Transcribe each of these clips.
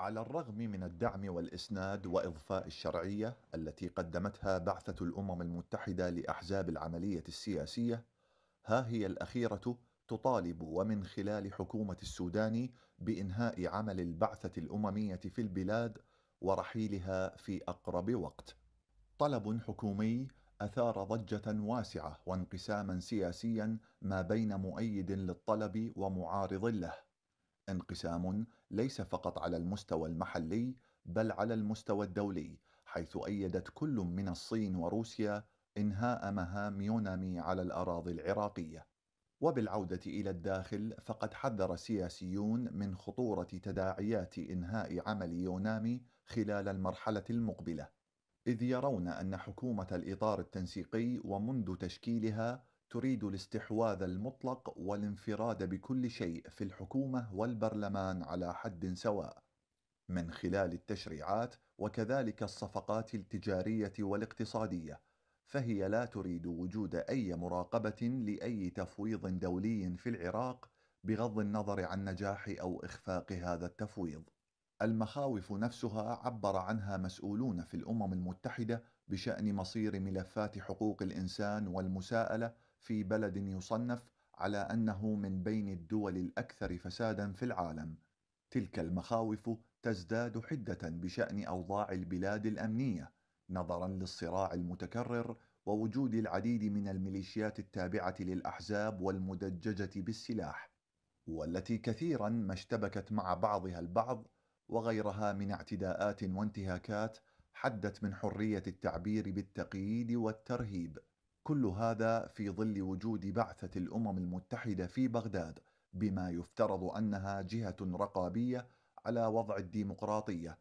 على الرغم من الدعم والإسناد وإضفاء الشرعية التي قدمتها بعثة الأمم المتحدة لأحزاب العملية السياسية، ها هي الأخيرة تطالب ومن خلال حكومة السودان بإنهاء عمل البعثة الأممية في البلاد ورحيلها في أقرب وقت. طلب حكومي أثار ضجة واسعة وانقساما سياسيا ما بين مؤيد للطلب ومعارض له. انقسام ليس فقط على المستوى المحلي بل على المستوى الدولي حيث أيدت كل من الصين وروسيا إنهاء مهام يونامي على الأراضي العراقية وبالعودة إلى الداخل فقد حذر سياسيون من خطورة تداعيات إنهاء عمل يونامي خلال المرحلة المقبلة إذ يرون أن حكومة الإطار التنسيقي ومنذ تشكيلها تريد الاستحواذ المطلق والانفراد بكل شيء في الحكومه والبرلمان على حد سواء من خلال التشريعات وكذلك الصفقات التجاريه والاقتصاديه فهي لا تريد وجود اي مراقبه لاي تفويض دولي في العراق بغض النظر عن نجاح او اخفاق هذا التفويض المخاوف نفسها عبر عنها مسؤولون في الامم المتحده بشان مصير ملفات حقوق الانسان والمساءله في بلد يصنف على أنه من بين الدول الأكثر فسادا في العالم تلك المخاوف تزداد حدة بشأن أوضاع البلاد الأمنية نظرا للصراع المتكرر ووجود العديد من الميليشيات التابعة للأحزاب والمدججة بالسلاح والتي كثيرا ما اشتبكت مع بعضها البعض وغيرها من اعتداءات وانتهاكات حدت من حرية التعبير بالتقييد والترهيب كل هذا في ظل وجود بعثة الأمم المتحدة في بغداد بما يفترض أنها جهة رقابية على وضع الديمقراطية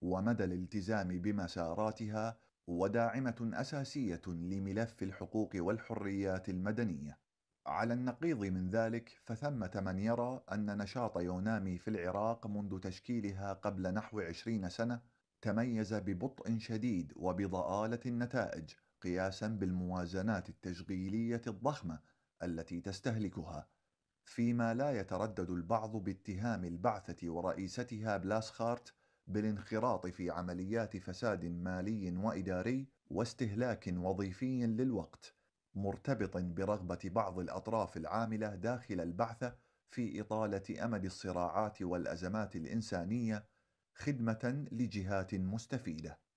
ومدى الالتزام بمساراتها وداعمة أساسية لملف الحقوق والحريات المدنية على النقيض من ذلك فثمة من يرى أن نشاط يونامي في العراق منذ تشكيلها قبل نحو عشرين سنة تميز ببطء شديد وبضآلة النتائج قياسا بالموازنات التشغيلية الضخمة التي تستهلكها فيما لا يتردد البعض باتهام البعثة ورئيستها بلاسخارت بالانخراط في عمليات فساد مالي وإداري واستهلاك وظيفي للوقت مرتبط برغبة بعض الأطراف العاملة داخل البعثة في إطالة أمد الصراعات والأزمات الإنسانية خدمة لجهات مستفيدة